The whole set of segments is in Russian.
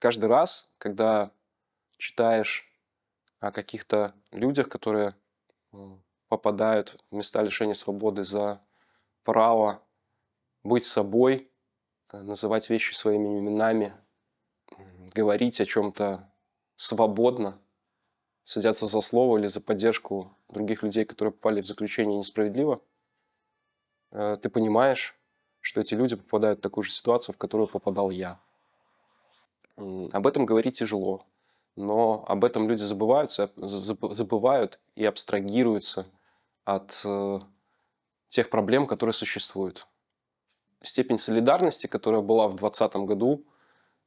каждый раз, когда читаешь о каких-то людях, которые попадают в места лишения свободы за право быть собой, э, называть вещи своими именами, говорить о чем-то свободно, садятся за слово или за поддержку других людей, которые попали в заключение несправедливо, э, ты понимаешь, что эти люди попадают в такую же ситуацию, в которую попадал я. Об этом говорить тяжело, но об этом люди забываются, забывают и абстрагируются от э, тех проблем, которые существуют. Степень солидарности, которая была в 2020 году,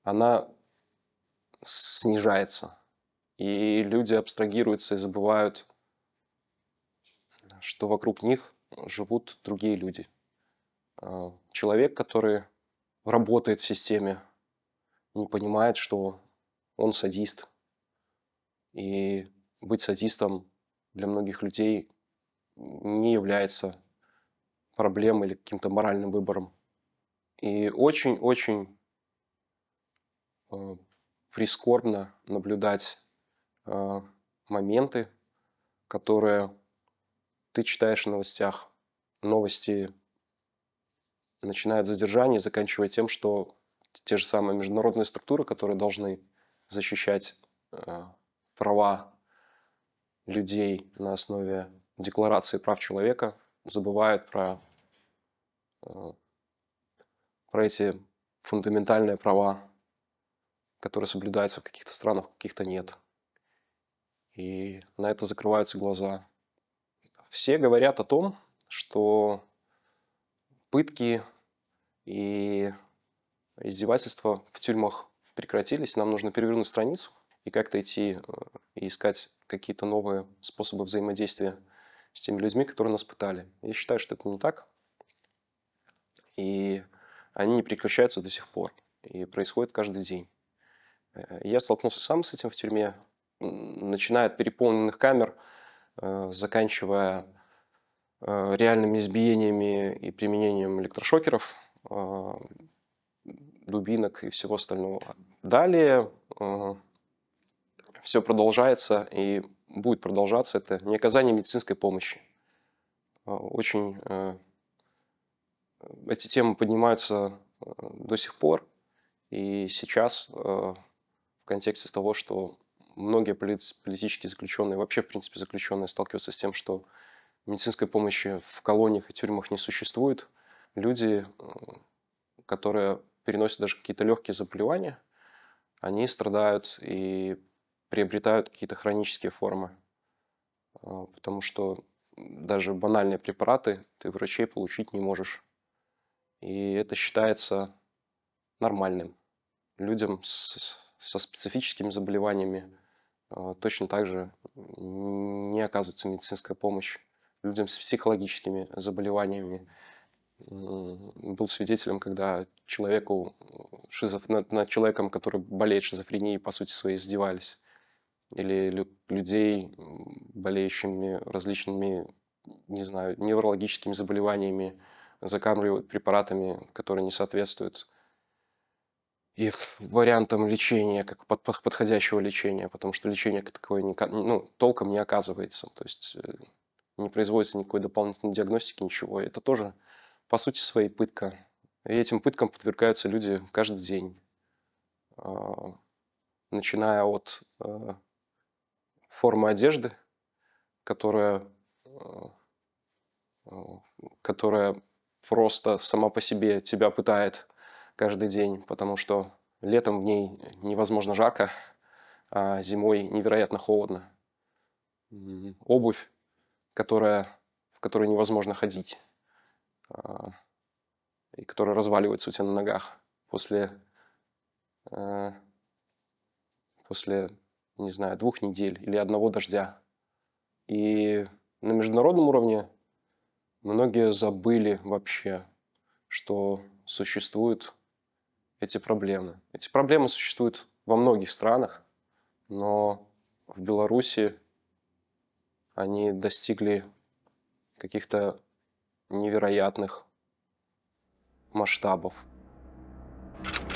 она снижается. И люди абстрагируются и забывают, что вокруг них живут другие люди. Э, человек, который работает в системе, не понимает, что он садист. И быть садистом для многих людей не является проблемой или каким-то моральным выбором. И очень-очень э, прискорбно наблюдать э, моменты, которые ты читаешь в новостях. Новости начинают задержание, заканчивая тем, что те же самые международные структуры, которые должны защищать э, права людей на основе Декларации прав человека, забывают про, э, про эти фундаментальные права, которые соблюдаются в каких-то странах, в каких-то нет. И на это закрываются глаза. Все говорят о том, что пытки и издевательства в тюрьмах прекратились, нам нужно перевернуть страницу и как-то идти э, и искать какие-то новые способы взаимодействия с теми людьми, которые нас пытали. Я считаю, что это не так. И они не прекращаются до сих пор. И происходит каждый день. Э, я столкнулся сам с этим в тюрьме, начиная от переполненных камер, э, заканчивая реальными избиениями и применением электрошокеров, дубинок и всего остального. Далее э, все продолжается и будет продолжаться. Это не оказание медицинской помощи. А, очень э, эти темы поднимаются э, до сих пор. И сейчас э, в контексте того, что многие политические заключенные, вообще, в принципе, заключенные сталкиваются с тем, что медицинской помощи в колониях и тюрьмах не существует, люди, э, которые переносят даже какие-то легкие заболевания, они страдают и приобретают какие-то хронические формы. Э, потому что даже банальные препараты ты врачей получить не можешь. И это считается нормальным. Людям с, со специфическими заболеваниями э, точно так же не оказывается медицинская помощь людям с психологическими заболеваниями был свидетелем, когда человеку, шизоф... над, над человеком, который болеет шизофренией, по сути своей издевались. Или лю... людей, болеющими различными, не знаю, неврологическими заболеваниями, закармливают препаратами, которые не соответствуют их вариантам лечения, как под, подходящего лечения, потому что лечение такое не, ну, толком не оказывается. То есть э, не производится никакой дополнительной диагностики, ничего. Это тоже по сути своей пытка. И этим пыткам подвергаются люди каждый день, а, начиная от а, формы одежды, которая, а, которая просто сама по себе тебя пытает каждый день, потому что летом в ней невозможно жарко, а зимой невероятно холодно. Обувь, которая, в которой невозможно ходить. А, и которые разваливаются у тебя на ногах после, а, после, не знаю, двух недель или одного дождя. И на международном уровне многие забыли вообще, что существуют эти проблемы. Эти проблемы существуют во многих странах, но в Беларуси они достигли каких-то невероятных масштабов. Thank you